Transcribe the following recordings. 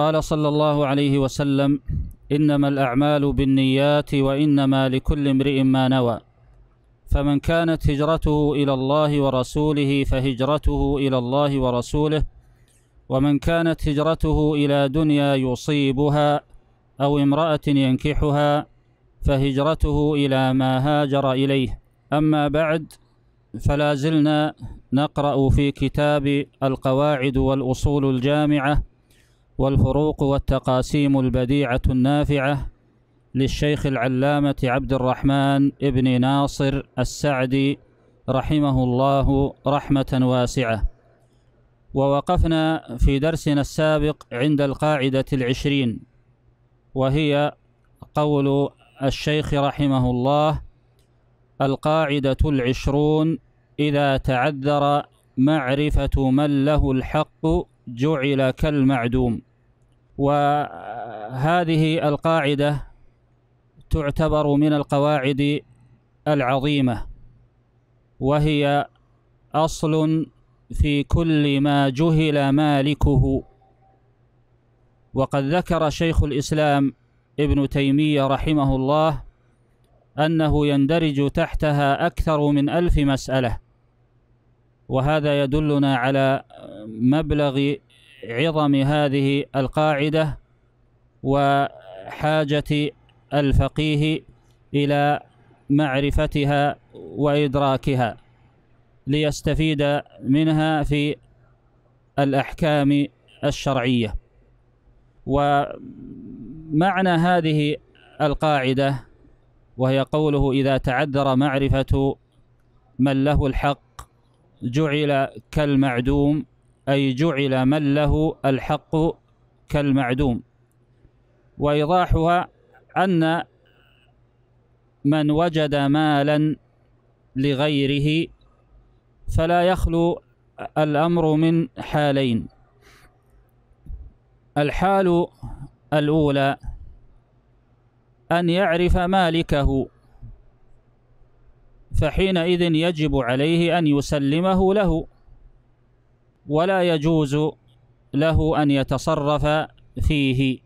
قال صلى الله عليه وسلم إنما الأعمال بالنيات وإنما لكل امرئ ما نوى فمن كانت هجرته إلى الله ورسوله فهجرته إلى الله ورسوله ومن كانت هجرته إلى دنيا يصيبها أو امرأة ينكحها فهجرته إلى ما هاجر إليه أما بعد فلا زلنا نقرأ في كتاب القواعد والأصول الجامعة والفروق والتقاسيم البديعة النافعة للشيخ العلامة عبد الرحمن ابن ناصر السعدي رحمه الله رحمة واسعة ووقفنا في درسنا السابق عند القاعدة العشرين وهي قول الشيخ رحمه الله القاعدة العشرون إذا تعذر معرفة من له الحق جعل كالمعدوم وهذه القاعدة تعتبر من القواعد العظيمة وهي أصل في كل ما جهل مالكه وقد ذكر شيخ الإسلام ابن تيمية رحمه الله أنه يندرج تحتها أكثر من ألف مسألة وهذا يدلنا على مبلغ عظم هذه القاعدة وحاجة الفقيه إلى معرفتها وإدراكها ليستفيد منها في الأحكام الشرعية ومعنى هذه القاعدة وهي قوله إذا تعذر معرفة من له الحق جعل كالمعدوم أي جعل من له الحق كالمعدوم وإيضاحها أن من وجد مالا لغيره فلا يخلو الأمر من حالين الحال الأولى أن يعرف مالكه فحينئذ يجب عليه أن يسلمه له ولا يجوز له أن يتصرف فيه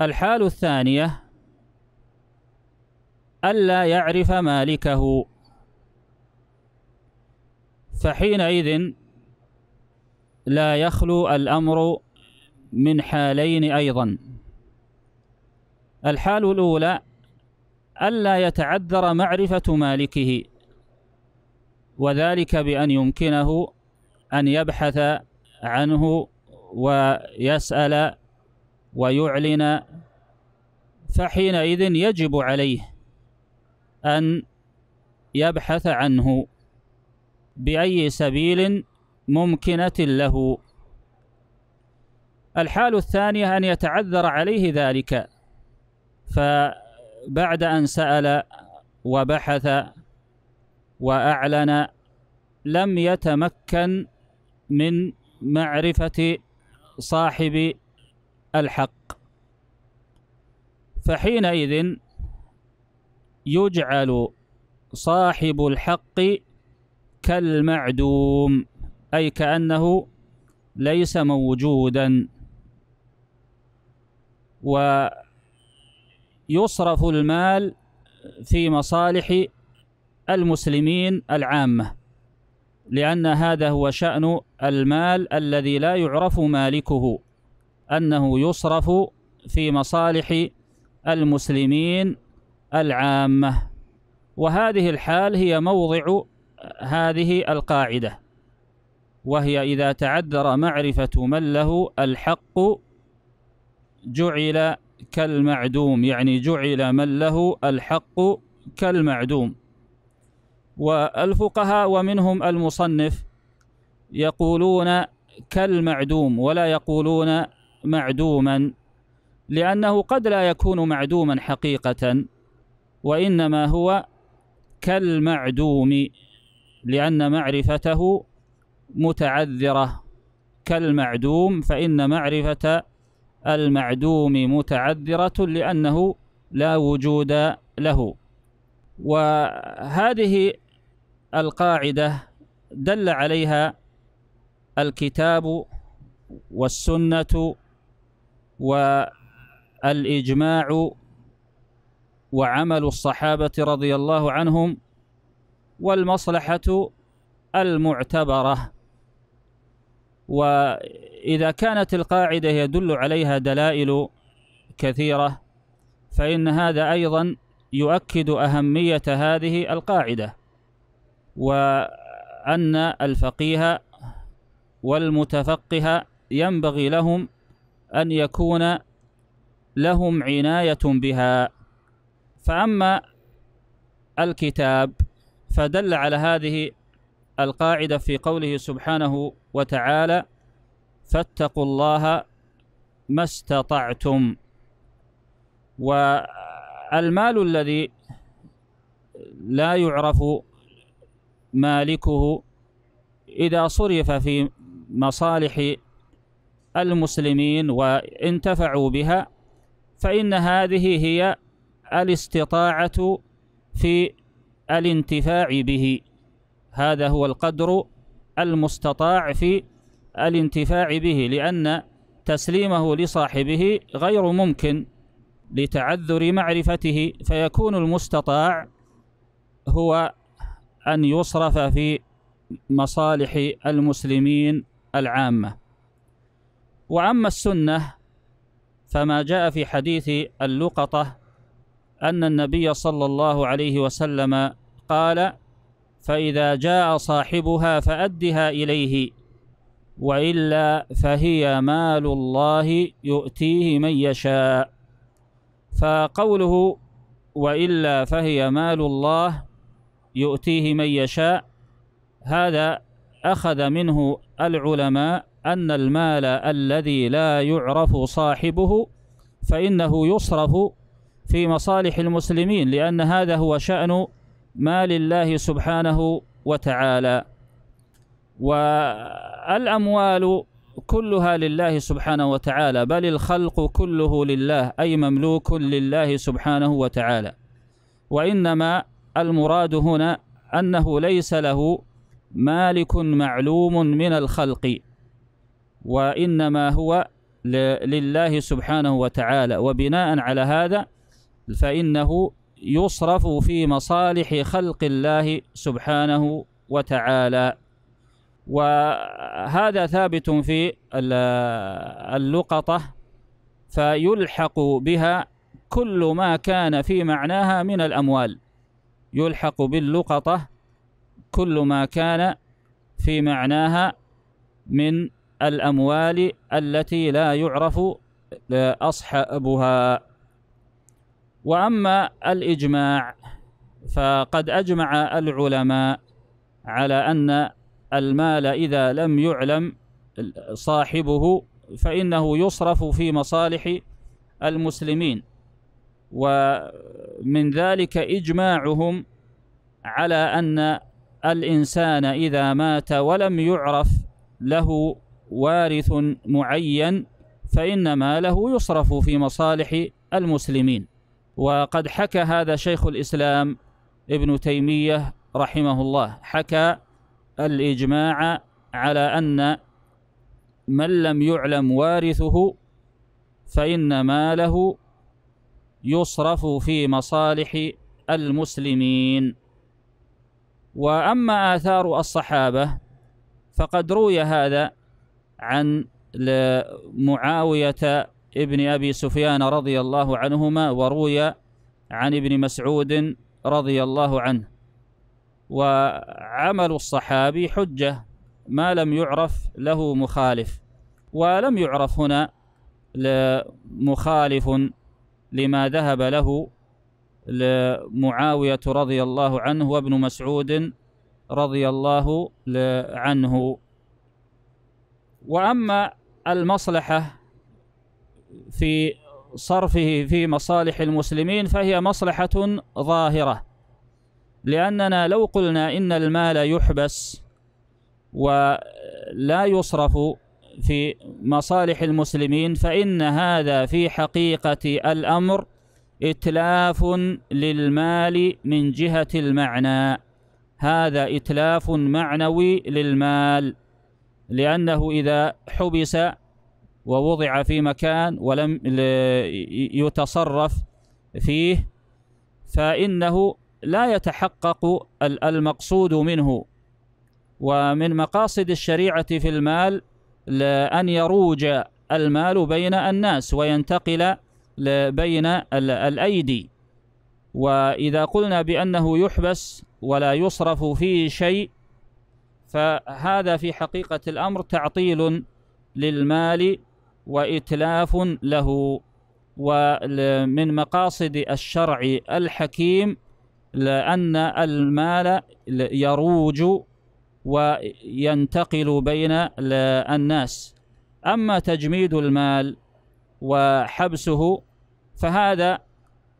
الحال الثانية ألا يعرف مالكه فحينئذ لا يخلو الأمر من حالين أيضا الحال الأولى ألا يتعذر معرفة مالكه وذلك بأن يمكنه أن يبحث عنه ويسأل ويعلن فحينئذ يجب عليه أن يبحث عنه بأي سبيل ممكنة له الحال الثانية أن يتعذر عليه ذلك فبعد أن سأل وبحث وأعلن لم يتمكن من معرفة صاحب الحق فحينئذ يجعل صاحب الحق كالمعدوم أي كأنه ليس موجودا ويصرف المال في مصالح المسلمين العامة لأن هذا هو شأن المال الذي لا يعرف مالكه أنه يصرف في مصالح المسلمين العامة وهذه الحال هي موضع هذه القاعدة وهي إذا تعذر معرفة من له الحق جعل كالمعدوم يعني جعل من له الحق كالمعدوم والفقهاء ومنهم المصنف يقولون كالمعدوم ولا يقولون معدوما لأنه قد لا يكون معدوما حقيقة وإنما هو كالمعدوم لأن معرفته متعذرة كالمعدوم فإن معرفة المعدوم متعذرة لأنه لا وجود له وهذه القاعدة دل عليها الكتاب والسنة والإجماع وعمل الصحابة رضي الله عنهم والمصلحة المعتبرة وإذا كانت القاعدة يدل عليها دلائل كثيرة فإن هذا أيضا يؤكد أهمية هذه القاعدة وأن الفقيه والمتفقه ينبغي لهم أن يكون لهم عناية بها فأما الكتاب فدل على هذه القاعدة في قوله سبحانه وتعالى فاتقوا الله ما استطعتم والمال الذي لا يعرف مالكه إذا صرف في مصالح المسلمين وانتفعوا بها فإن هذه هي الاستطاعة في الانتفاع به هذا هو القدر المستطاع في الانتفاع به لأن تسليمه لصاحبه غير ممكن لتعذر معرفته فيكون المستطاع هو أن يصرف في مصالح المسلمين العامة وعما السنة فما جاء في حديث اللقطة أن النبي صلى الله عليه وسلم قال فإذا جاء صاحبها فأدها إليه وإلا فهي مال الله يؤتيه من يشاء فقوله وإلا فهي مال الله يؤتيه من يشاء هذا أخذ منه العلماء أن المال الذي لا يعرف صاحبه فإنه يصرف في مصالح المسلمين لأن هذا هو شأن مال الله سبحانه وتعالى والأموال كلها لله سبحانه وتعالى بل الخلق كله لله أي مملوك لله سبحانه وتعالى وإنما المراد هنا أنه ليس له مالك معلوم من الخلق وإنما هو لله سبحانه وتعالى وبناء على هذا فإنه يصرف في مصالح خلق الله سبحانه وتعالى وهذا ثابت في اللقطة فيلحق بها كل ما كان في معناها من الأموال يلحق باللقطة كل ما كان في معناها من الأموال التي لا يعرف أصحابها وأما الإجماع فقد أجمع العلماء على أن المال إذا لم يعلم صاحبه فإنه يصرف في مصالح المسلمين ومن ذلك إجماعهم على أن الإنسان إذا مات ولم يعرف له وارث معين فإن ماله يصرف في مصالح المسلمين وقد حكى هذا شيخ الإسلام ابن تيمية رحمه الله حكى الإجماع على أن من لم يعلم وارثه فإن ماله يصرف في مصالح المسلمين وأما آثار الصحابة فقد روي هذا عن معاوية ابن أبي سفيان رضي الله عنهما وروي عن ابن مسعود رضي الله عنه وعمل الصحابي حجة ما لم يعرف له مخالف ولم يعرف هنا مخالف لما ذهب له لمعاوية رضي الله عنه وابن مسعود رضي الله عنه وأما المصلحة في صرفه في مصالح المسلمين فهي مصلحة ظاهرة لأننا لو قلنا إن المال يحبس ولا يصرف في مصالح المسلمين فإن هذا في حقيقة الأمر إتلاف للمال من جهة المعنى هذا إتلاف معنوي للمال لأنه إذا حبس ووضع في مكان ولم يتصرف فيه فإنه لا يتحقق المقصود منه ومن مقاصد الشريعة في المال أن يروج المال بين الناس وينتقل بين الأيدي وإذا قلنا بأنه يحبس ولا يصرف فيه شيء فهذا في حقيقة الأمر تعطيل للمال وإتلاف له ومن مقاصد الشرع الحكيم لأن المال يروج وينتقل بين الناس أما تجميد المال وحبسه فهذا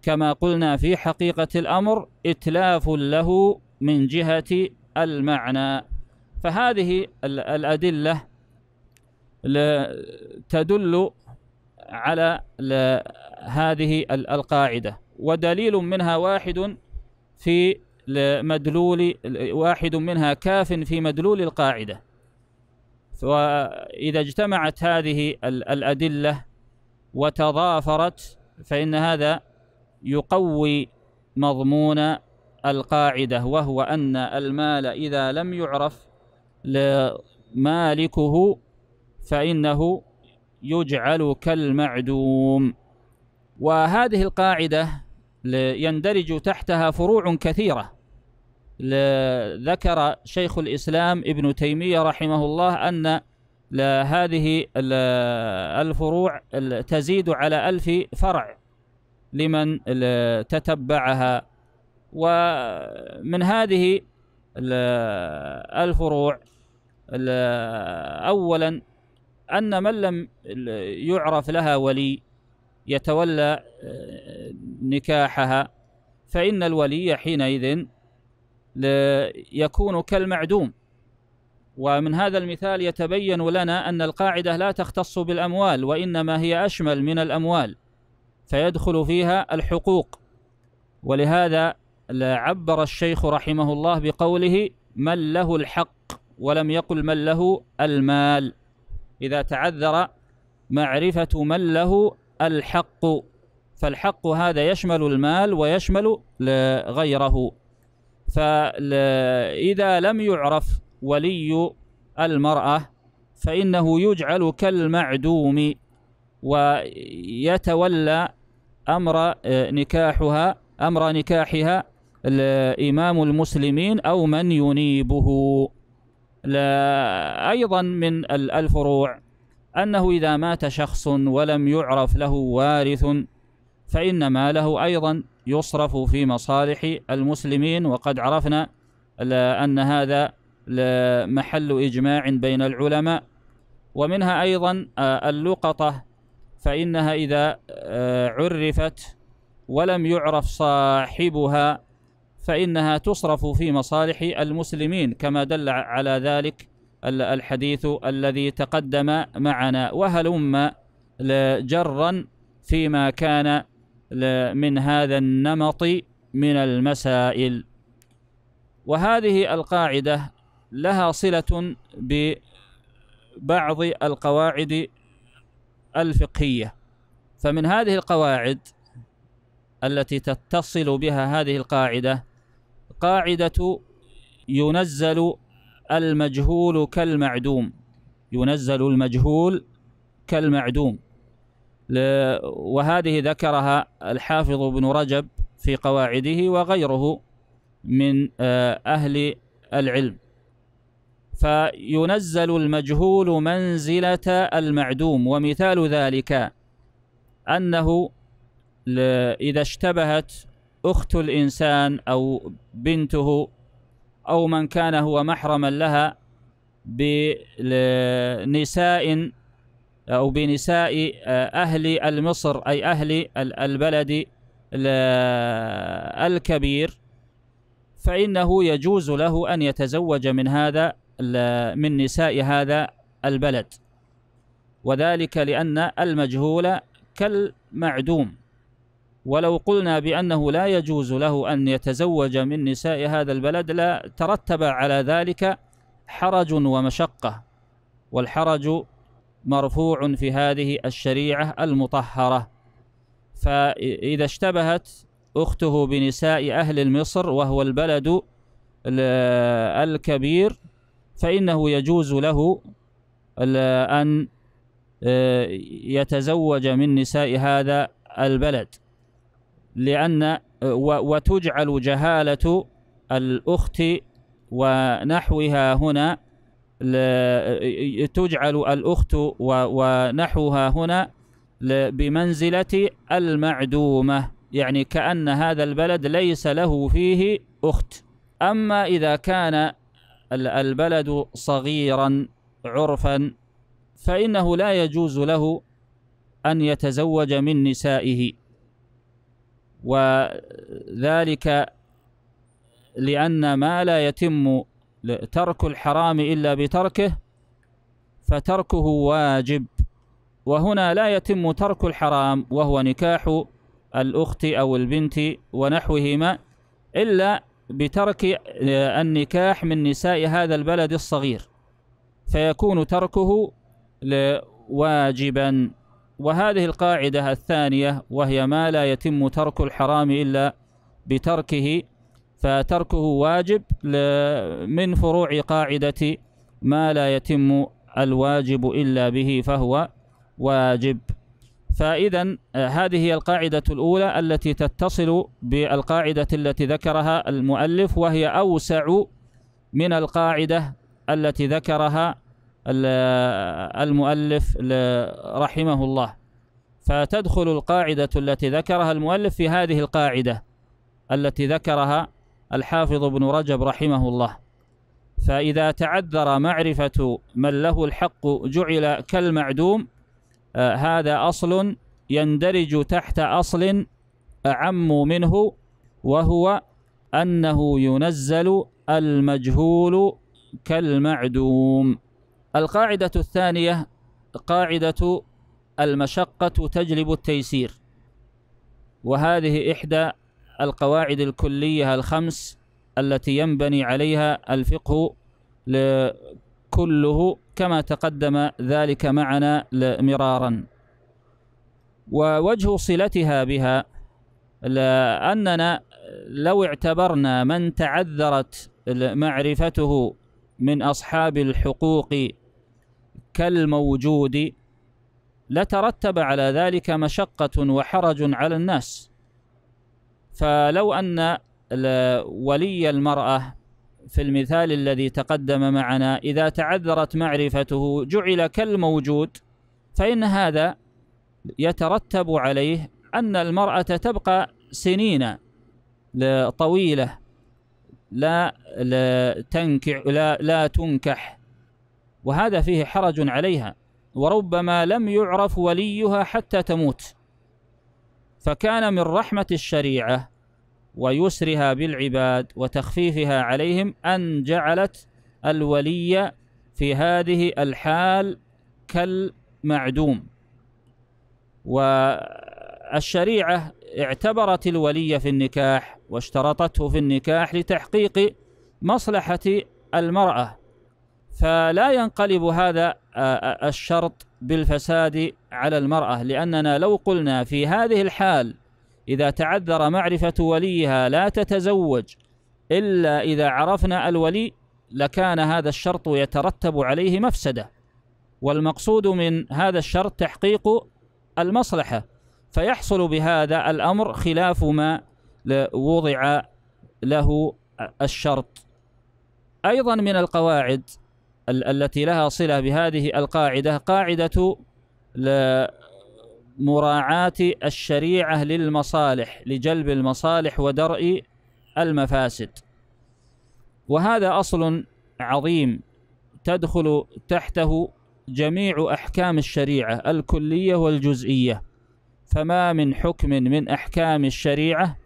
كما قلنا في حقيقة الأمر إتلاف له من جهة المعنى فهذه الأدلة تدل على هذه القاعدة ودليل منها واحد في لمدلول واحد منها كاف في مدلول القاعدة وإذا اجتمعت هذه الأدلة وتضافرت فإن هذا يقوي مضمون القاعدة وهو أن المال إذا لم يعرف لمالكه فإنه يجعل كالمعدوم وهذه القاعدة يندرج تحتها فروع كثيرة ذكر شيخ الإسلام ابن تيمية رحمه الله أن هذه الفروع تزيد على ألف فرع لمن تتبعها ومن هذه الفروع أولا أن من لم يعرف لها ولي يتولى آه، نكاحها فإن الولي حينئذ يكون كالمعدوم ومن هذا المثال يتبين لنا أن القاعدة لا تختص بالأموال وإنما هي أشمل من الأموال فيدخل فيها الحقوق ولهذا عبر الشيخ رحمه الله بقوله من له الحق ولم يقل من له المال إذا تعذر معرفة من له الحق فالحق هذا يشمل المال ويشمل غيره فإذا لم يعرف ولي المرأة فإنه يجعل كالمعدوم ويتولى أمر نكاحها أمر نكاحها إمام المسلمين أو من ينيبه لا أيضا من الفروع أنه إذا مات شخص ولم يعرف له وارث فإن ماله أيضا يصرف في مصالح المسلمين وقد عرفنا أن هذا محل إجماع بين العلماء ومنها أيضا اللقطة فإنها إذا عرفت ولم يعرف صاحبها فإنها تصرف في مصالح المسلمين كما دل على ذلك الحديث الذي تقدم معنا وهلم جرا فيما كان من هذا النمط من المسائل وهذه القاعدة لها صلة ببعض القواعد الفقهية فمن هذه القواعد التي تتصل بها هذه القاعدة قاعدة ينزل المجهول كالمعدوم ينزل المجهول كالمعدوم وهذه ذكرها الحافظ بن رجب في قواعده وغيره من آه، أهل العلم فينزل المجهول منزلة المعدوم ومثال ذلك أنه إذا اشتبهت أخت الإنسان أو بنته أو من كان هو محرما لها بنساء أو بنساء آه، أهل المصر أي أهل البلد الكبير فإنه يجوز له أن يتزوج من هذا من نساء هذا البلد وذلك لأن المجهول كالمعدوم ولو قلنا بأنه لا يجوز له أن يتزوج من نساء هذا البلد لا ترتب على ذلك حرج ومشقة والحرج مرفوع في هذه الشريعة المطهرة فإذا اشتبهت أخته بنساء أهل مصر وهو البلد الكبير فإنه يجوز له أن آه، يتزوج من نساء هذا البلد لأن وتجعل جهالة الأخت ونحوها هنا تجعل الأخت ونحوها هنا بمنزلة المعدومة يعني كأن هذا البلد ليس له فيه أخت أما إذا كان البلد صغيرا عرفا فإنه لا يجوز له أن يتزوج من نسائه وذلك لأن ما لا يتم ترك الحرام إلا بتركه فتركه واجب وهنا لا يتم ترك الحرام وهو نكاح الأخت أو البنت ونحوهما إلا بترك النكاح من نساء هذا البلد الصغير فيكون تركه واجبا وهذه القاعدة الثانية وهي ما لا يتم ترك الحرام إلا بتركه فتركه واجب من فروع قاعدة ما لا يتم الواجب إلا به فهو واجب فإذا آه، هذه هي القاعدة الأولى التي تتصل بالقاعدة التي ذكرها المؤلف وهي أوسع من القاعدة التي ذكرها المؤلف رحمه الله فتدخل القاعدة التي ذكرها المؤلف في هذه القاعدة التي ذكرها الحافظ ابن رجب رحمه الله فإذا تعذر معرفة من له الحق جعل كالمعدوم آه، هذا أصل يندرج تحت أصل أعم منه وهو أنه ينزل المجهول كالمعدوم القاعدة الثانية قاعدة المشقة تجلب التيسير وهذه إحدى القواعد الكلية الخمس التي ينبني عليها الفقه كله كما تقدم ذلك معنا مرارا ووجه صلتها بها لأننا لو اعتبرنا من تعذرت معرفته من أصحاب الحقوق كالموجود لترتب على ذلك مشقة وحرج على الناس فلو أن ولي المرأة في المثال الذي تقدم معنا إذا تعذرت معرفته جعل كالموجود فإن هذا يترتب عليه أن المرأة تبقى سنين طويلة لا لا تنكح لا لا تنكح وهذا فيه حرج عليها وربما لم يعرف وليها حتى تموت فكان من رحمة الشريعة ويسرها بالعباد وتخفيفها عليهم أن جعلت الولي في هذه الحال كالمعدوم والشريعة اعتبرت الولي في النكاح واشترطته في النكاح لتحقيق مصلحة المرأة فلا ينقلب هذا آه، آه، الشرط بالفساد على المرأة لأننا لو قلنا في هذه الحال إذا تعذر معرفة وليها لا تتزوج إلا إذا عرفنا الولي لكان هذا الشرط يترتب عليه مفسدة والمقصود من هذا الشرط تحقيق المصلحة فيحصل بهذا الأمر خلاف ما وضع له الشرط أيضا من القواعد التي لها صلة بهذه القاعدة قاعدة مراعاة الشريعة للمصالح لجلب المصالح ودرء المفاسد وهذا أصل عظيم تدخل تحته جميع أحكام الشريعة الكلية والجزئية فما من حكم من أحكام الشريعة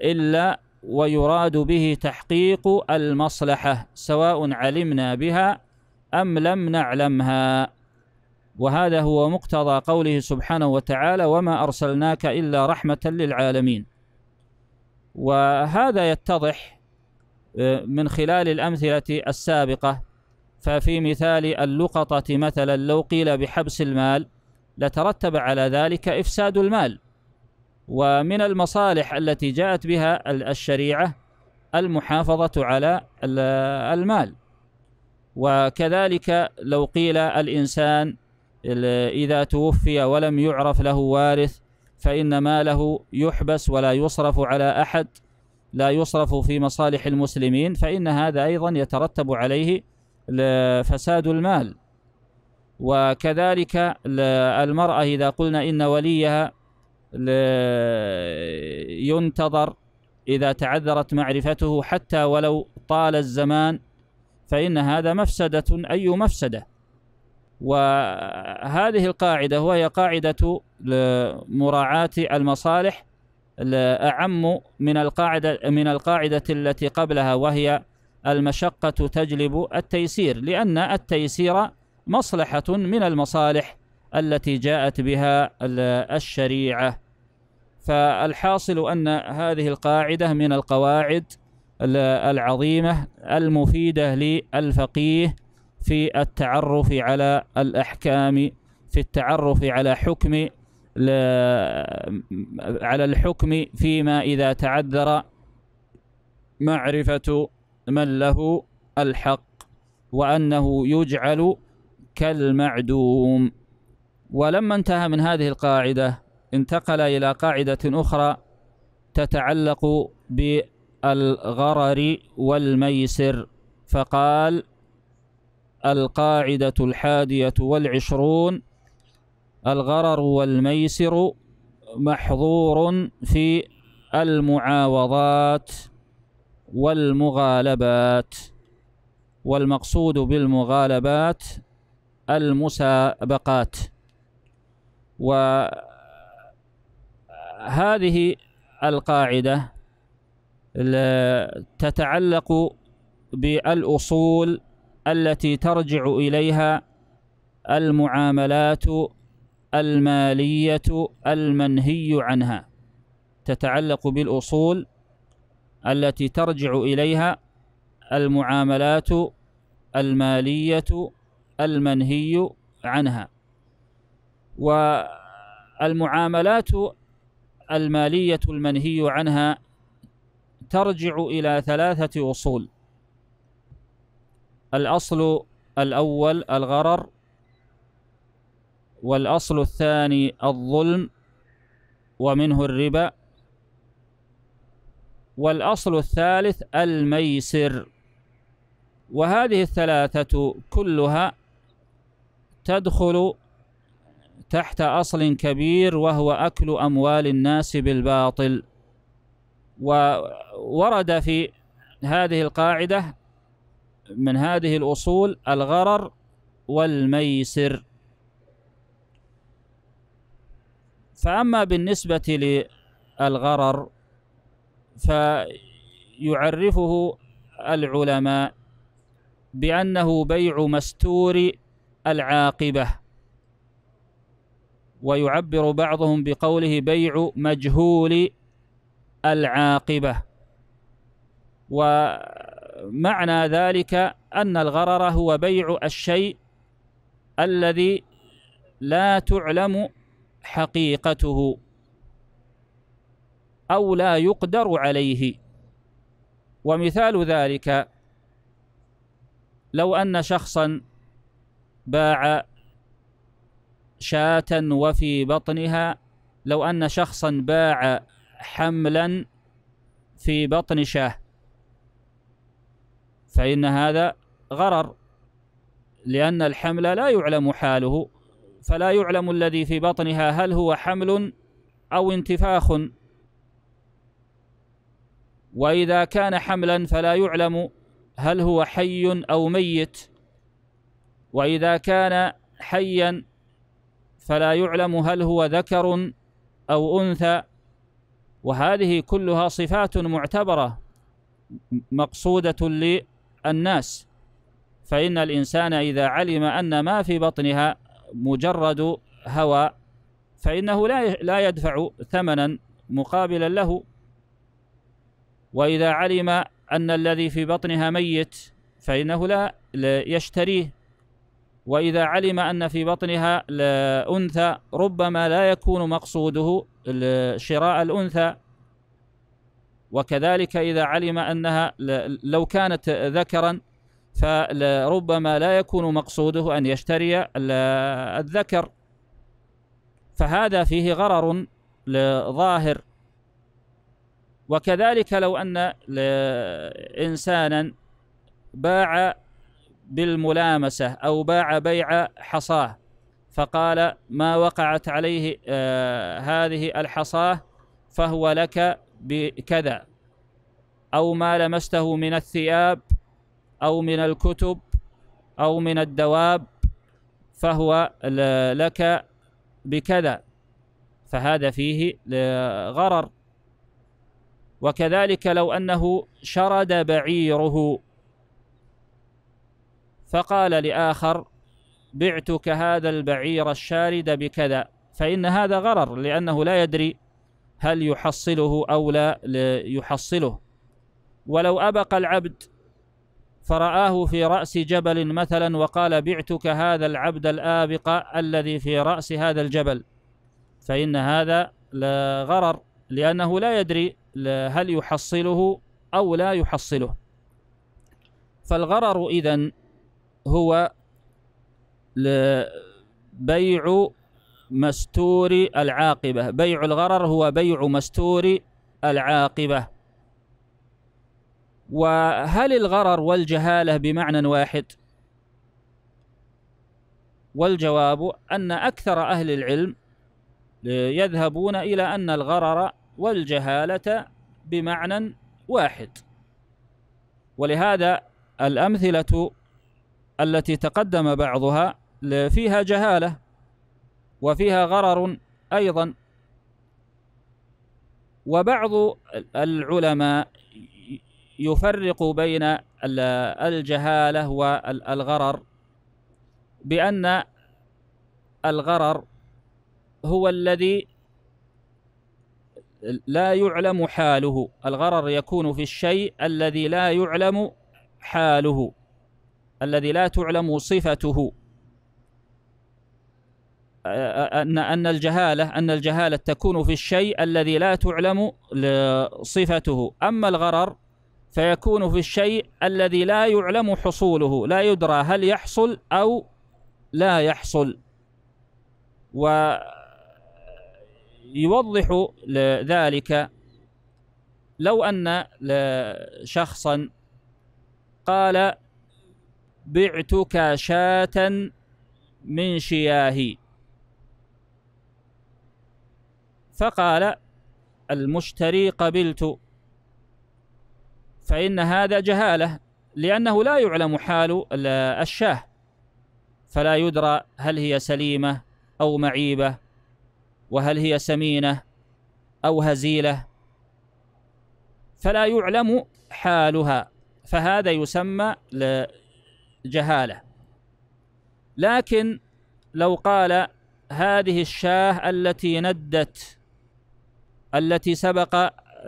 إلا ويراد به تحقيق المصلحة سواء علمنا بها أم لم نعلمها وهذا هو مقتضى قوله سبحانه وتعالى وما أرسلناك إلا رحمة للعالمين وهذا يتضح آه، من خلال الأمثلة السابقة ففي مثال اللقطة مثلا لو قيل بحبس المال لترتب على ذلك إفساد المال ومن المصالح التي جاءت بها الشريعة المحافظة على المال وكذلك لو قيل الإنسان إذا توفي ولم يعرف له وارث فإن ماله يحبس ولا يصرف على أحد لا يصرف في مصالح المسلمين فإن هذا أيضا يترتب عليه فساد المال وكذلك المرأة إذا قلنا إن وليها ينتظر إذا تعذرت معرفته حتى ولو طال الزمان فإن هذا مفسدة أي مفسدة وهذه القاعدة وهي قاعدة مراعاة المصالح أعم من القاعدة من القاعدة التي قبلها وهي المشقة تجلب التيسير لأن التيسير مصلحة من المصالح التي جاءت بها الشريعة فالحاصل أن هذه القاعدة من القواعد العظيمة المفيدة للفقيه في التعرف على الأحكام في التعرف على حكم على الحكم فيما إذا تعذر معرفة من له الحق وأنه يجعل كالمعدوم ولما انتهى من هذه القاعدة انتقل إلى قاعدة أخرى تتعلق بالغرر والميسر فقال القاعدة الحادية والعشرون الغرر والميسر محظور في المعاوضات والمغالبات والمقصود بالمغالبات المسابقات وهذه القاعدة تتعلق بالأصول التي ترجع إليها المعاملات المالية المنهي عنها تتعلق بالأصول التي ترجع إليها المعاملات المالية المنهي عنها والمعاملات المالية المنهي عنها ترجع إلى ثلاثة أصول الأصل الأول الغرر والأصل الثاني الظلم ومنه الربا والأصل الثالث الميسر وهذه الثلاثة كلها تدخل تحت أصل كبير وهو أكل أموال الناس بالباطل وورد في هذه القاعدة من هذه الأصول الغرر والميسر فأما بالنسبة للغرر فيعرفه العلماء بأنه بيع مستور العاقبة ويعبر بعضهم بقوله بيع مجهول العاقبة ومعنى ذلك أن الغرر هو بيع الشيء الذي لا تعلم حقيقته أو لا يقدر عليه ومثال ذلك لو أن شخصا باع شاة وفي بطنها لو أن شخصا باع حملا في بطن شاه فإن هذا غرر لأن الحمل لا يعلم حاله فلا يعلم الذي في بطنها هل هو حمل أو انتفاخ وإذا كان حملا فلا يعلم هل هو حي أو ميت وإذا كان حيا فلا يعلم هل هو ذكر أو أنثى وهذه كلها صفات معتبرة مقصودة للناس فإن الإنسان إذا علم أن ما في بطنها مجرد هوى فإنه لا لا يدفع ثمنا مقابلا له وإذا علم أن الذي في بطنها ميت فإنه لا يشتريه وإذا علم أن في بطنها أنثى ربما لا يكون مقصوده شراء الأنثى وكذلك إذا علم أنها لو كانت ذكرا فربما لا يكون مقصوده أن يشتري الذكر فهذا فيه غرر ظاهر وكذلك لو أن إنسانا باع بالملامسة أو باع بيع حصاه فقال ما وقعت عليه آه، هذه الحصاه فهو لك بكذا أو ما لمسته من الثياب أو من الكتب أو من الدواب فهو لك بكذا فهذا فيه آه، غرر وكذلك لو أنه شرد بعيره فقال لآخر بعتك هذا البعير الشارد بكذا فإن هذا غرر لأنه لا يدري هل يحصله أو لا يحصله ولو أبق العبد فرآه في رأس جبل مثلا وقال بعتك هذا العبد الآبق الذي في رأس هذا الجبل فإن هذا لا غرر لأنه لا يدري هل يحصله أو لا يحصله فالغرر إذن هو بيع مستور العاقبة بيع الغرر هو بيع مستور العاقبة وهل الغرر والجهالة بمعنى واحد؟ والجواب أن أكثر أهل العلم يذهبون إلى أن الغرر والجهالة بمعنى واحد ولهذا الأمثلة التي تقدم بعضها فيها جهالة وفيها غرر أيضا وبعض العلماء يفرق بين الجهالة والغرر بأن الغرر هو الذي لا يعلم حاله الغرر يكون في الشيء الذي لا يعلم حاله الذي لا تعلم صفته أن أن الجهالة أن الجهالة تكون في الشيء الذي لا تعلم صفته أما الغرر فيكون في الشيء الذي لا يعلم حصوله لا يدرى هل يحصل أو لا يحصل ويوضح ذلك لو أن شخصا قال بعتك شاة من شياهي فقال المشتري قبلت فإن هذا جهالة لأنه لا يعلم حال الشاه فلا يدرى هل هي سليمة أو معيبة وهل هي سمينة أو هزيلة فلا يعلم حالها فهذا يسمى جهالة لكن لو قال هذه الشاه التي ندت التي سبق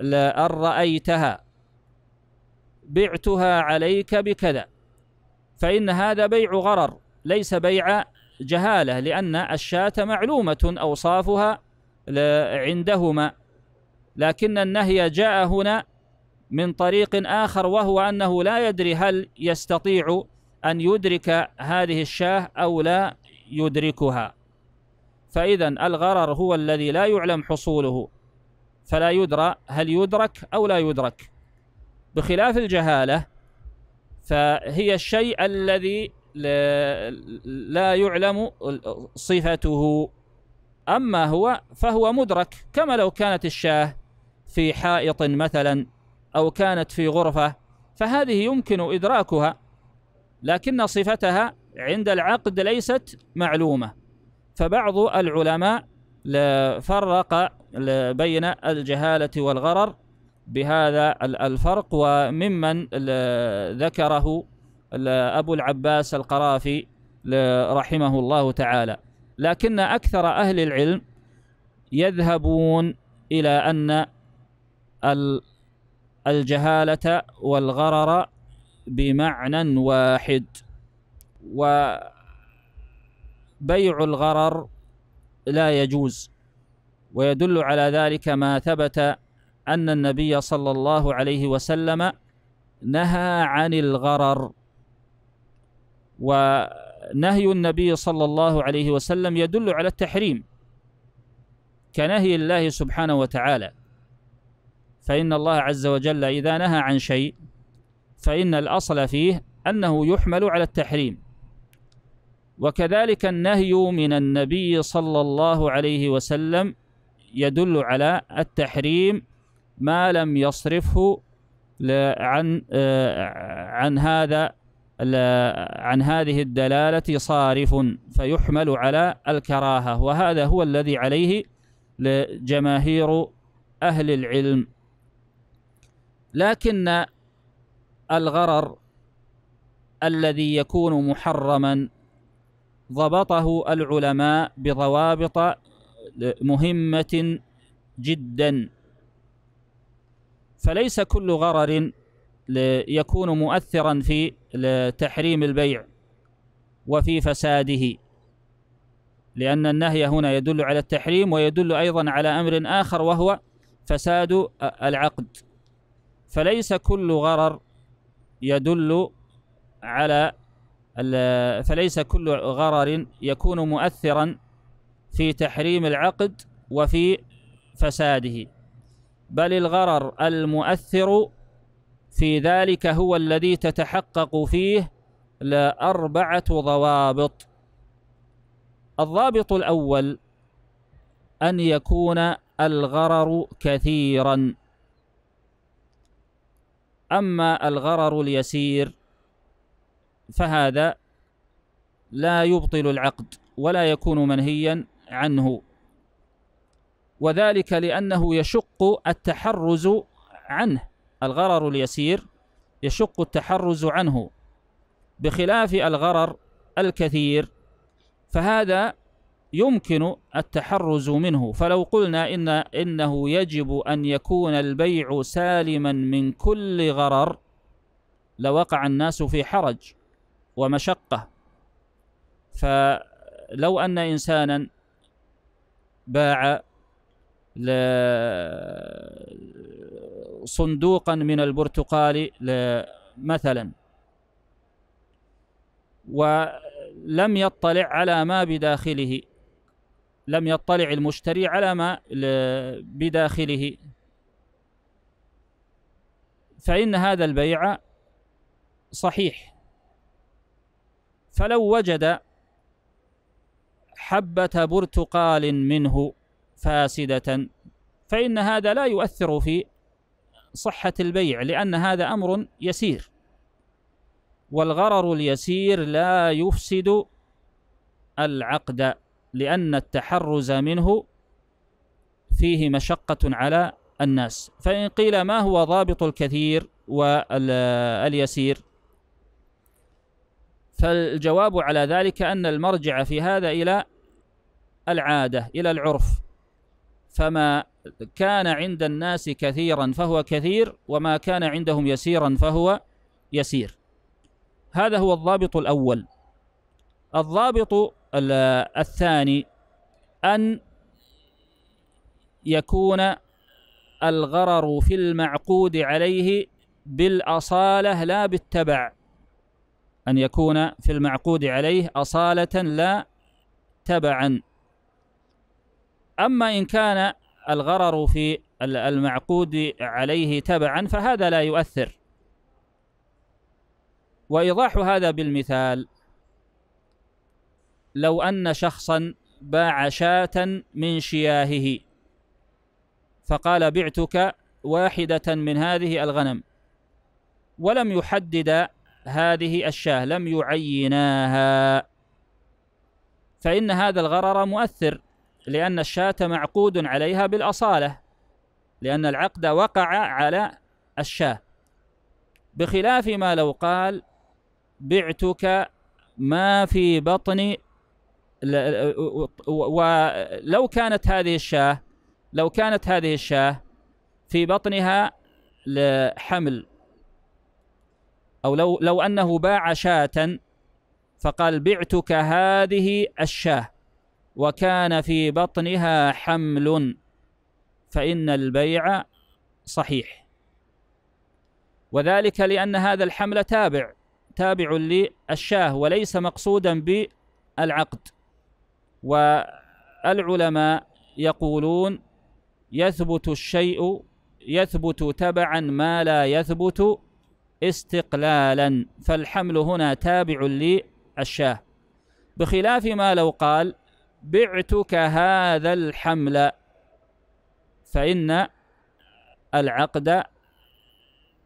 ان رأيتها بعتها عليك بكذا فإن هذا بيع غرر ليس بيع جهالة لأن الشاة معلومة أوصافها عندهما لكن النهي جاء هنا من طريق آخر وهو أنه لا يدري هل يستطيع أن يدرك هذه الشاه أو لا يدركها فإذا الغرر هو الذي لا يعلم حصوله فلا يدرى هل يدرك أو لا يدرك بخلاف الجهالة فهي الشيء الذي لا يعلم صفته أما هو فهو مدرك كما لو كانت الشاه في حائط مثلا أو كانت في غرفة فهذه يمكن إدراكها لكن صفتها عند العقد ليست معلومة فبعض العلماء فرق بين الجهالة والغرر بهذا الفرق وممن ذكره أبو العباس القرافي رحمه الله تعالى لكن أكثر أهل العلم يذهبون إلى أن الجهالة والغرر بمعنى واحد وبيع الغرر لا يجوز ويدل على ذلك ما ثبت أن النبي صلى الله عليه وسلم نهى عن الغرر ونهي النبي صلى الله عليه وسلم يدل على التحريم كنهي الله سبحانه وتعالى فإن الله عز وجل إذا نهى عن شيء فإن الأصل فيه أنه يحمل على التحريم وكذلك النهي من النبي صلى الله عليه وسلم يدل على التحريم ما لم يصرفه عن آه، عن هذا عن هذه الدلالة صارف فيحمل على الكراهة وهذا هو الذي عليه لجماهير أهل العلم لكن الغرر الذي يكون محرما ضبطه العلماء بضوابط مهمة جدا فليس كل غرر يكون مؤثرا في تحريم البيع وفي فساده لأن النهي هنا يدل على التحريم ويدل أيضا على أمر آخر وهو فساد العقد فليس كل غرر يدل على فليس كل غرر يكون مؤثرا في تحريم العقد وفي فساده بل الغرر المؤثر في ذلك هو الذي تتحقق فيه لأربعة أربعة ضوابط الضابط الأول أن يكون الغرر كثيرا أما الغرر اليسير فهذا لا يبطل العقد ولا يكون منهيا عنه وذلك لأنه يشق التحرز عنه الغرر اليسير يشق التحرز عنه بخلاف الغرر الكثير فهذا يمكن التحرز منه فلو قلنا إن إنه يجب أن يكون البيع سالما من كل غرر لوقع الناس في حرج ومشقة فلو أن إنسانا باع صندوقا من البرتقال مثلا ولم يطلع على ما بداخله لم يطلع المشتري على ما بداخله فإن هذا البيع صحيح فلو وجد حبة برتقال منه فاسدة فإن هذا لا يؤثر في صحة البيع لأن هذا أمر يسير والغرر اليسير لا يفسد العقد لأن التحرز منه فيه مشقة على الناس فإن قيل ما هو ضابط الكثير واليسير فالجواب على ذلك أن المرجع في هذا إلى العادة إلى العرف فما كان عند الناس كثيرا فهو كثير وما كان عندهم يسيرا فهو يسير هذا هو الضابط الأول الضابط الثاني أن يكون الغرر في المعقود عليه بالأصالة لا بالتبع أن يكون في المعقود عليه أصالة لا تبعا أما إن كان الغرر في المعقود عليه تبعا فهذا لا يؤثر وإيضاح هذا بالمثال لو أن شخصا باع شاة من شياهه فقال بعتك واحدة من هذه الغنم ولم يحدد هذه الشاة لم يعيناها فإن هذا الغرر مؤثر لأن الشاة معقود عليها بالأصالة لأن العقد وقع على الشاة بخلاف ما لو قال بعتك ما في بطن ولو كانت هذه الشاه لو كانت هذه الشاه في بطنها لحمل أو لو لو أنه باع شاة فقال بعتك هذه الشاه وكان في بطنها حمل فإن البيع صحيح وذلك لأن هذا الحمل تابع تابع للشاه وليس مقصودا بالعقد والعلماء يقولون يثبت الشيء يثبت تبعا ما لا يثبت استقلالا فالحمل هنا تابع للشاه بخلاف ما لو قال بعتك هذا الحمل فإن العقد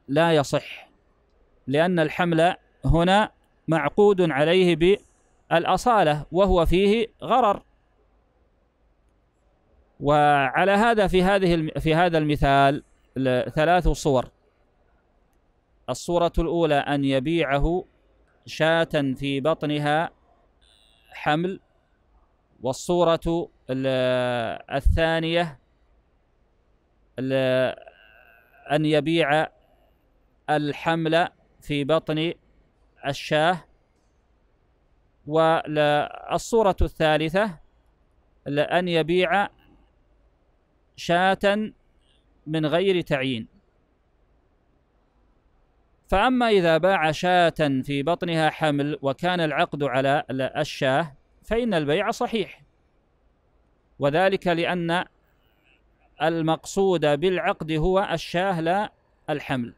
لا يصح لأن الحمل هنا معقود عليه بالحمل الأصالة وهو فيه غرر وعلى هذا في هذه في هذا المثال ثلاث صور الصورة الأولى أن يبيعه شاة في بطنها حمل والصورة الثانية أن يبيع الحمل في بطن الشاه والصورة الثالثة أن يبيع شاة من غير تعيين فأما إذا باع شاة في بطنها حمل وكان العقد على الشاه فإن البيع صحيح وذلك لأن المقصود بالعقد هو الشاه لا الحمل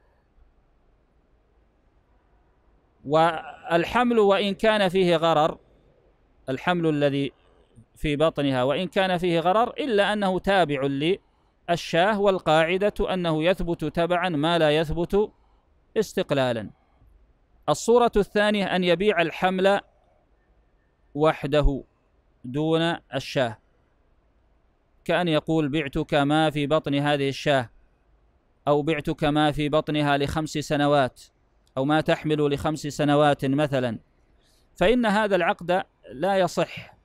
والحمل وإن كان فيه غرر الحمل الذي في بطنها وإن كان فيه غرر إلا أنه تابع للشاه والقاعدة أنه يثبت تبعا ما لا يثبت استقلالا الصورة الثانية أن يبيع الحمل وحده دون الشاه كأن يقول بعتك ما في بطن هذه الشاه أو بعتك ما في بطنها لخمس سنوات أو ما تحمل لخمس سنوات مثلا فإن هذا العقد لا يصح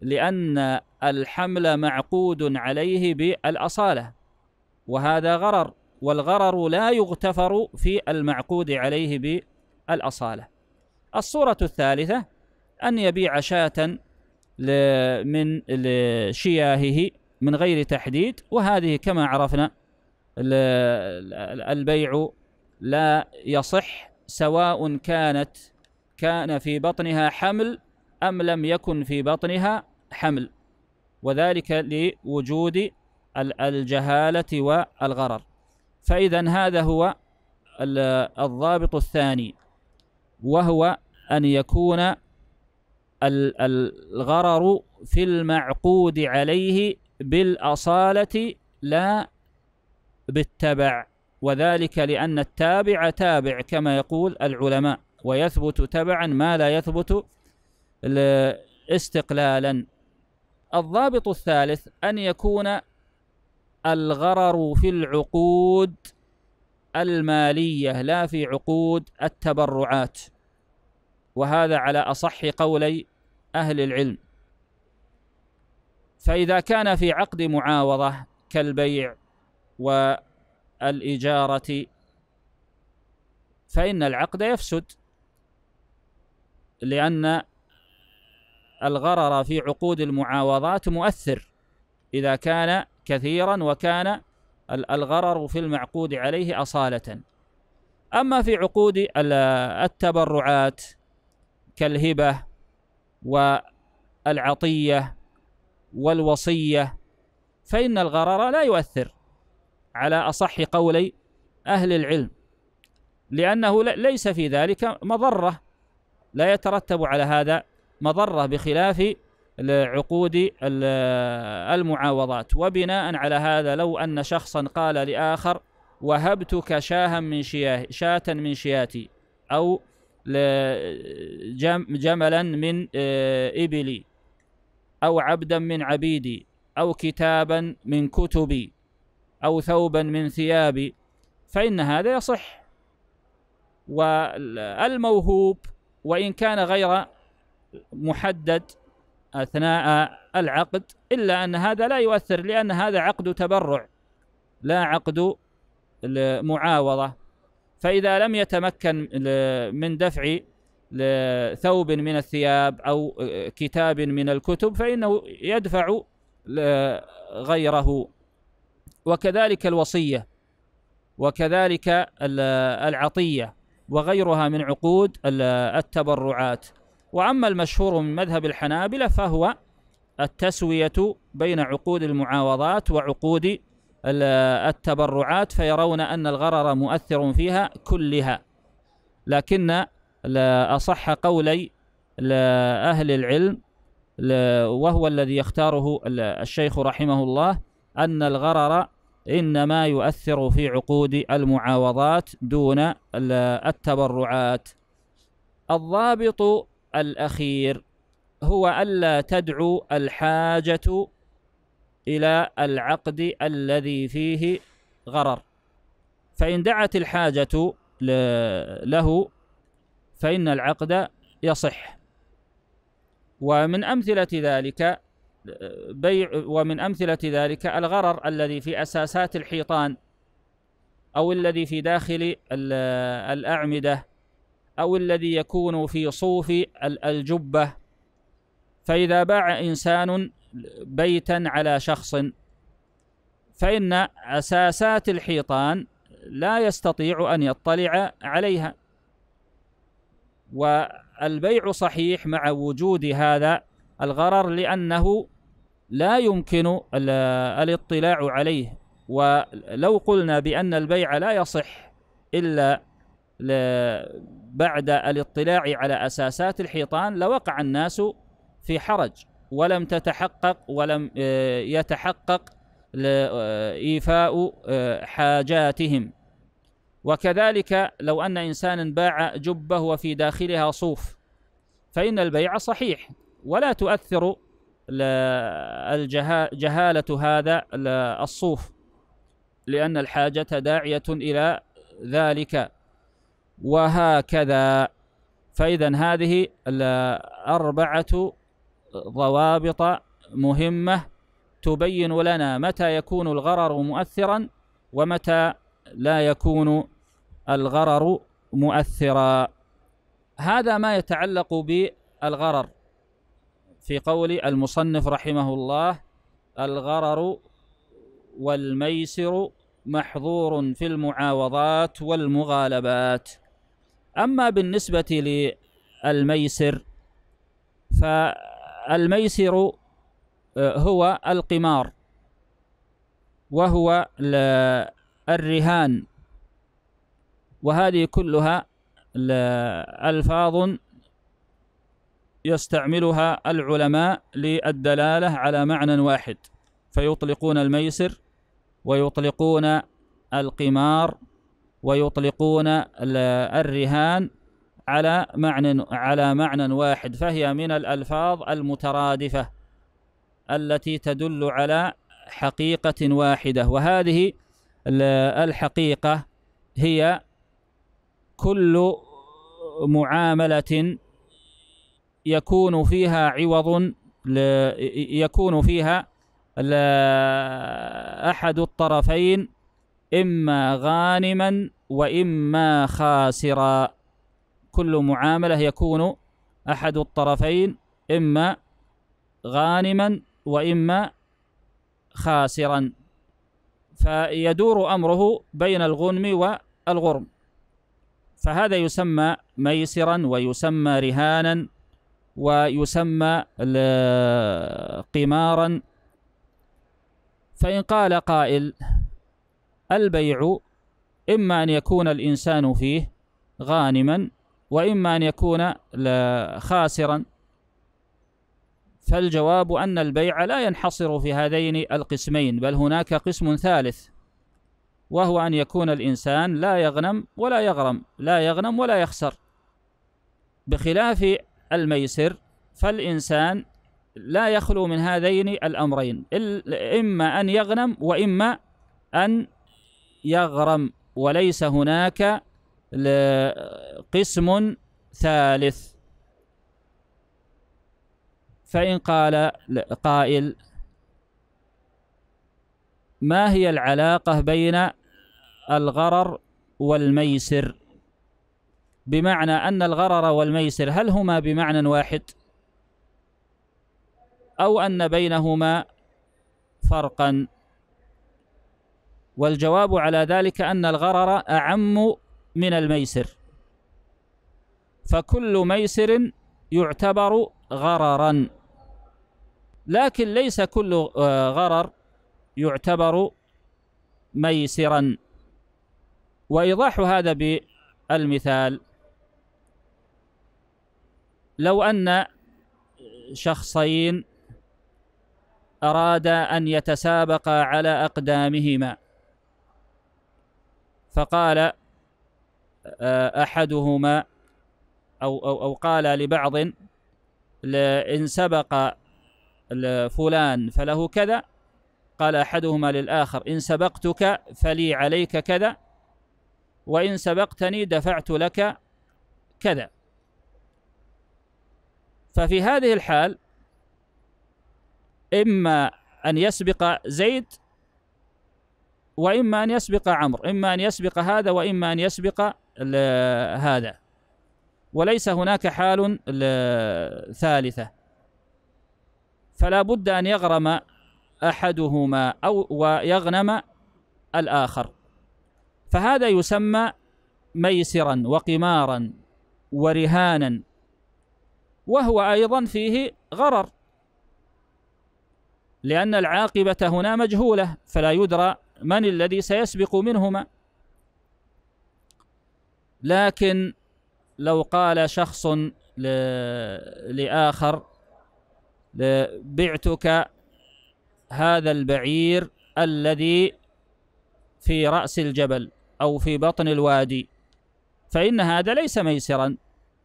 لأن الحمل معقود عليه بالأصالة وهذا غرر والغرر لا يغتفر في المعقود عليه بالأصالة الصورة الثالثة أن يبيع شاة من شياهه من غير تحديد وهذه كما عرفنا البيع لا يصح سواء كانت كان في بطنها حمل أم لم يكن في بطنها حمل وذلك لوجود الجهالة والغرر فإذا هذا هو الضابط الثاني وهو أن يكون الغرر في المعقود عليه بالأصالة لا بالتبع وذلك لأن التابع تابع كما يقول العلماء ويثبت تبعا ما لا يثبت استقلالا الضابط الثالث أن يكون الغرر في العقود المالية لا في عقود التبرعات وهذا على أصح قولي أهل العلم فإذا كان في عقد معاوضة كالبيع و الإجارة فإن العقد يفسد لأن الغرر في عقود المعاوضات مؤثر إذا كان كثيرا وكان الغرر في المعقود عليه أصالة أما في عقود التبرعات كالهبة والعطية والوصية فإن الغرر لا يؤثر على أصح قولي أهل العلم لأنه ليس في ذلك مضرة لا يترتب على هذا مضرة بخلاف عقود المعاوضات وبناء على هذا لو أن شخصا قال لآخر وهبتك شاها من شياه شاة من شياتي أو جملا من آه، إبلي أو عبدا من عبيدي أو كتابا من كتبي أو ثوبا من ثيابي فإن هذا يصح والموهوب وإن كان غير محدد أثناء العقد إلا أن هذا لا يؤثر لأن هذا عقد تبرع لا عقد معاوضة فإذا لم يتمكن من دفع ثوب من الثياب أو كتاب من الكتب فإنه يدفع غيره وكذلك الوصية وكذلك العطية وغيرها من عقود التبرعات وأما المشهور من مذهب الحنابلة فهو التسوية بين عقود المعاوضات وعقود التبرعات فيرون أن الغرر مؤثر فيها كلها لكن أصح قولي أهل العلم وهو الذي يختاره الشيخ رحمه الله أن الغرر إنما يؤثر في عقود المعاوضات دون التبرعات الضابط الأخير هو ألا تدعو الحاجة إلى العقد الذي فيه غرر فإن دعت الحاجة له فإن العقد يصح ومن أمثلة ذلك بيع ومن امثله ذلك الغرر الذي في اساسات الحيطان او الذي في داخل الاعمده او الذي يكون في صوف الجبه فاذا باع انسان بيتا على شخص فان اساسات الحيطان لا يستطيع ان يطلع عليها والبيع صحيح مع وجود هذا الغرر لانه لا يمكن الاطلاع عليه ولو قلنا بأن البيع لا يصح إلا بعد الاطلاع على أساسات الحيطان لوقع الناس في حرج ولم تتحقق ولم آه، يتحقق إيفاء آه، حاجاتهم وكذلك لو أن إنسان باع جبة وفي داخلها صوف فإن البيع صحيح ولا تؤثر جهالة هذا الصوف لأن الحاجة داعية إلى ذلك وهكذا فإذا هذه الأربعة ضوابط مهمة تبين لنا متى يكون الغرر مؤثرا ومتى لا يكون الغرر مؤثرا هذا ما يتعلق بالغرر في قول المصنف رحمه الله الغرر والميسر محظور في المعاوضات والمغالبات أما بالنسبة للميسر فالميسر آه، هو القمار وهو الرهان وهذه كلها ألفاظ يستعملها العلماء للدلاله على معنى واحد فيطلقون الميسر ويطلقون القمار ويطلقون الرهان على معنى على معنى واحد فهي من الالفاظ المترادفه التي تدل على حقيقه واحده وهذه الحقيقه هي كل معامله يكون فيها عوض يكون فيها أحد الطرفين إما غانما وإما خاسرا كل معاملة يكون أحد الطرفين إما غانما وإما خاسرا فيدور أمره بين الغنم والغرم فهذا يسمى ميسرا ويسمى رهانا ويسمى قمارا فإن قال قائل البيع إما أن يكون الإنسان فيه غانما وإما أن يكون خاسرا فالجواب أن البيع لا ينحصر في هذين القسمين بل هناك قسم ثالث وهو أن يكون الإنسان لا يغنم ولا يغرم لا يغنم ولا يخسر بخلاف الميسر فالإنسان لا يخلو من هذين الأمرين إما أن يغنم وإما أن يغرم وليس هناك قسم ثالث فإن قال قائل ما هي العلاقة بين الغرر والميسر بمعنى أن الغرر والميسر هل هما بمعنى واحد أو أن بينهما فرقا والجواب على ذلك أن الغرر أعم من الميسر فكل ميسر يعتبر غررا لكن ليس كل غرر يعتبر ميسرا وإيضاح هذا بالمثال لو أن شخصين أرادا أن يتسابقا على أقدامهما فقال آه، أحدهما أو, أو, أو قال لبعض إن سبق فلان فله كذا قال أحدهما للآخر إن سبقتك فلي عليك كذا وإن سبقتني دفعت لك كذا ففي هذه الحال إما أن يسبق زيد وإما أن يسبق عمرو إما أن يسبق هذا وإما أن يسبق هذا وليس هناك حال ثالثة فلا بد أن يغرم أحدهما أو ويغنم الآخر فهذا يسمى ميسرا وقمارا ورهانا وهو أيضا فيه غرر لأن العاقبة هنا مجهولة فلا يدرى من الذي سيسبق منهما لكن لو قال شخص لآخر بعتك هذا البعير الذي في رأس الجبل أو في بطن الوادي فإن هذا ليس ميسرا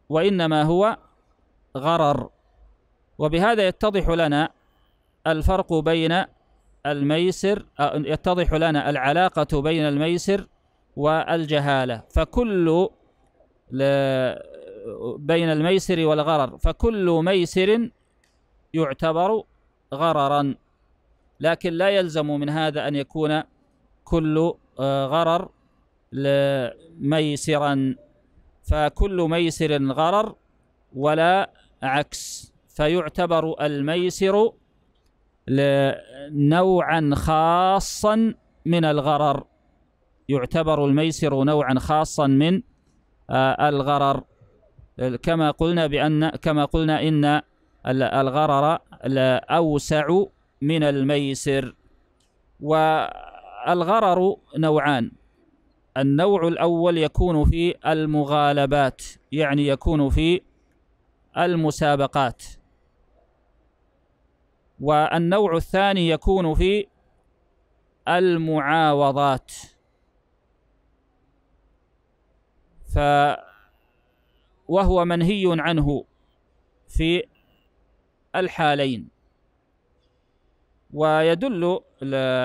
وإنما هو غرر وبهذا يتضح لنا الفرق بين الميسر يتضح لنا العلاقة بين الميسر والجهالة فكل بين الميسر والغرر فكل ميسر يعتبر غررا لكن لا يلزم من هذا أن يكون كل آه، غرر ميسرا فكل ميسر غرر ولا عكس فيعتبر الميسر نوعا خاصا من الغرر يعتبر الميسر نوعا خاصا من آه، الغرر كما قلنا بأن كما قلنا إن الغرر أوسع من الميسر والغرر نوعان النوع الأول يكون في المغالبات يعني يكون في المسابقات والنوع الثاني يكون في المعاوضات ف وهو منهي عنه في الحالين ويدل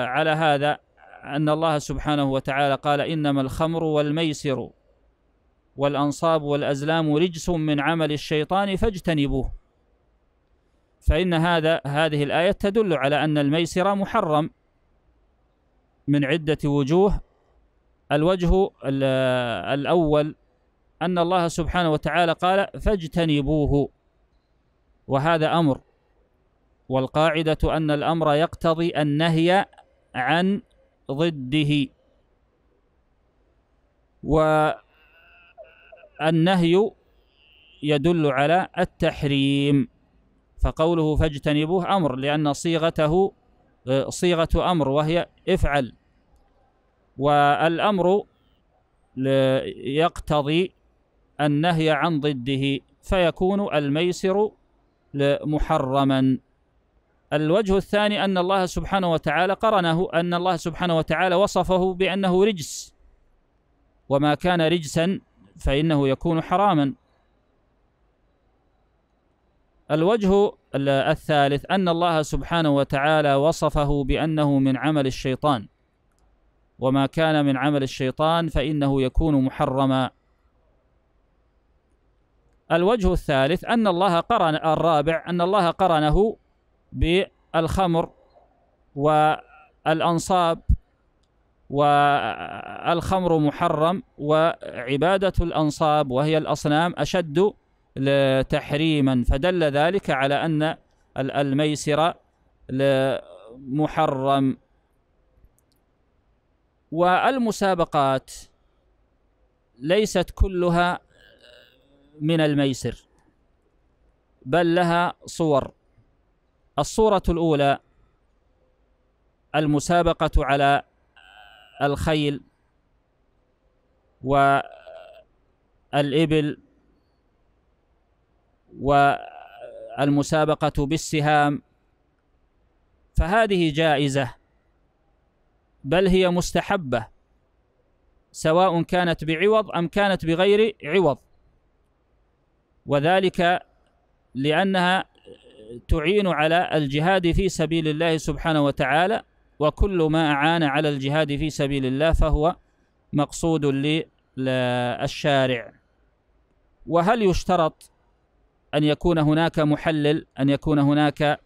على هذا أن الله سبحانه وتعالى قال إنما الخمر والميسر والأنصاب والأزلام رجس من عمل الشيطان فاجتنبوه فإن هذا هذه الآية تدل على أن الميسر محرم من عدة وجوه الوجه الأول أن الله سبحانه وتعالى قال فاجتنبوه وهذا أمر والقاعدة أن الأمر يقتضي النهي عن ضده و النهي يدل على التحريم فقوله فاجتنبوه أمر لأن صيغته آه، صيغة أمر وهي افعل والأمر يقتضي النهي عن ضده فيكون الميسر محرما الوجه الثاني أن الله سبحانه وتعالى قرنه أن الله سبحانه وتعالى وصفه بأنه رجس وما كان رجسا فإنه يكون حراما الوجه الثالث أن الله سبحانه وتعالى وصفه بأنه من عمل الشيطان وما كان من عمل الشيطان فإنه يكون محرما الوجه الثالث أن الله قرن الرابع أن الله قرنه بالخمر والأنصاب والخمر محرم وعبادة الأنصاب وهي الأصنام أشد تحريما فدل ذلك على أن الميسر محرم والمسابقات ليست كلها من الميسر بل لها صور الصورة الأولى المسابقة على الخيل والإبل والمسابقة بالسهام فهذه جائزة بل هي مستحبة سواء كانت بعوض أم كانت بغير عوض وذلك لأنها تعين على الجهاد في سبيل الله سبحانه وتعالى وكل ما أعان على الجهاد في سبيل الله فهو مقصود للشارع وهل يشترط أن يكون هناك محلل أن يكون هناك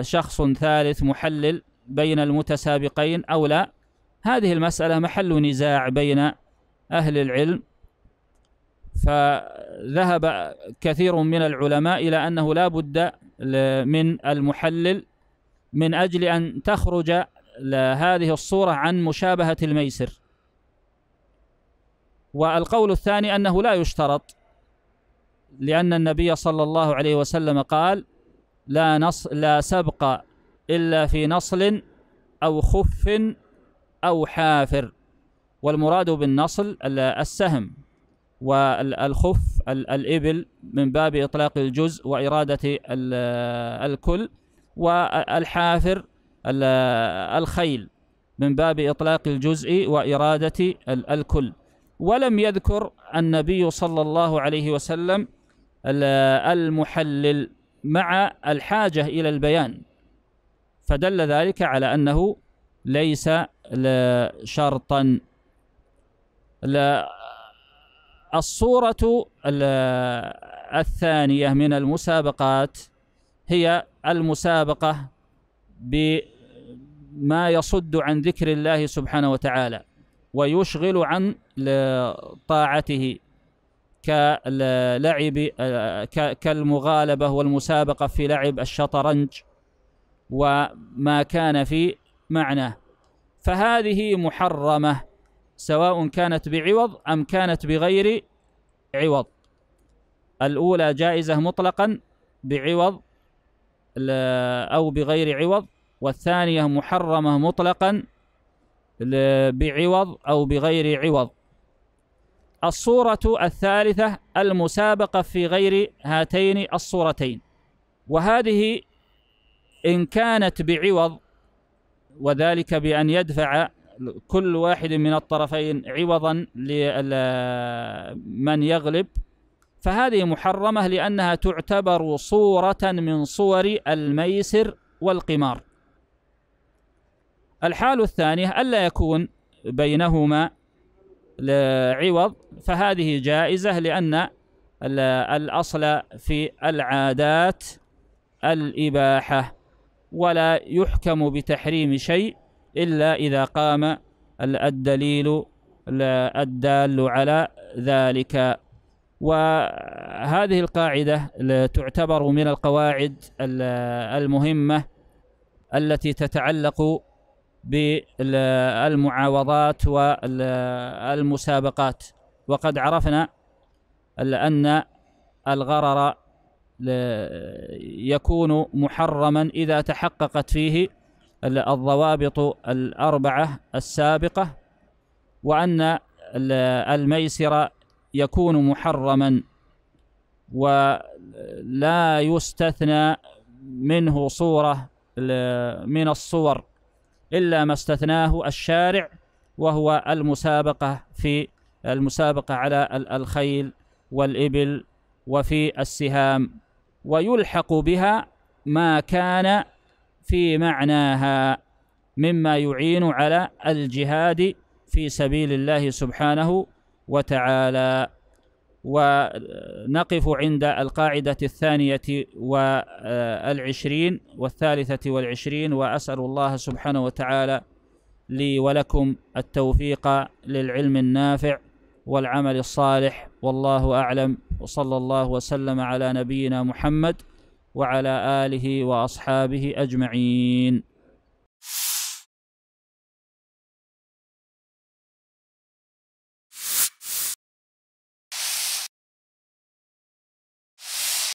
شخص ثالث محلل بين المتسابقين أو لا هذه المسألة محل نزاع بين أهل العلم فذهب كثير من العلماء إلى أنه لا بد من المحلل من أجل أن تخرج هذه الصورة عن مشابهة الميسر والقول الثاني أنه لا يشترط لأن النبي صلى الله عليه وسلم قال لا, نص لا سبق إلا في نصل أو خف أو حافر والمراد بالنصل السهم والخف الإبل من باب إطلاق الجزء وإرادة الكل والحافر الخيل من باب إطلاق الجزء وإرادة الكل ولم يذكر النبي صلى الله عليه وسلم المحلل مع الحاجة إلى البيان فدل ذلك على أنه ليس شرطا الصورة الثانية من المسابقات هي المسابقة بما يصد عن ذكر الله سبحانه وتعالى ويشغل عن طاعته كلعب كالمغالبة والمسابقة في لعب الشطرنج وما كان في معناه فهذه محرمة سواء كانت بعوض أم كانت بغير عوض الأولى جائزة مطلقا بعوض أو بغير عوض والثانية محرمة مطلقا بعوض أو بغير عوض الصورة الثالثة المسابقة في غير هاتين الصورتين وهذه إن كانت بعوض وذلك بأن يدفع كل واحد من الطرفين عوضا لمن يغلب فهذه محرمة لأنها تعتبر صورة من صور الميسر والقمار الحال الثانية ألا يكون بينهما عوض فهذه جائزة لأن الأصل في العادات الإباحة ولا يحكم بتحريم شيء إلا إذا قام الدليل الدال على ذلك وهذه القاعدة تعتبر من القواعد المهمة التي تتعلق بالمعاوضات والمسابقات وقد عرفنا أن الغرر يكون محرما إذا تحققت فيه الضوابط الأربعة السابقة وأن الميسر يكون محرما ولا يستثنى منه صورة من الصور إلا ما استثناه الشارع وهو المسابقة في المسابقة على الخيل والإبل وفي السهام ويلحق بها ما كان في معناها مما يعين على الجهاد في سبيل الله سبحانه وتعالى ونقف عند القاعدة الثانية والعشرين والثالثة والعشرين وأسأل الله سبحانه وتعالى لي ولكم التوفيق للعلم النافع والعمل الصالح والله أعلم وصلى الله وسلم على نبينا محمد وعلى آله وأصحابه أجمعين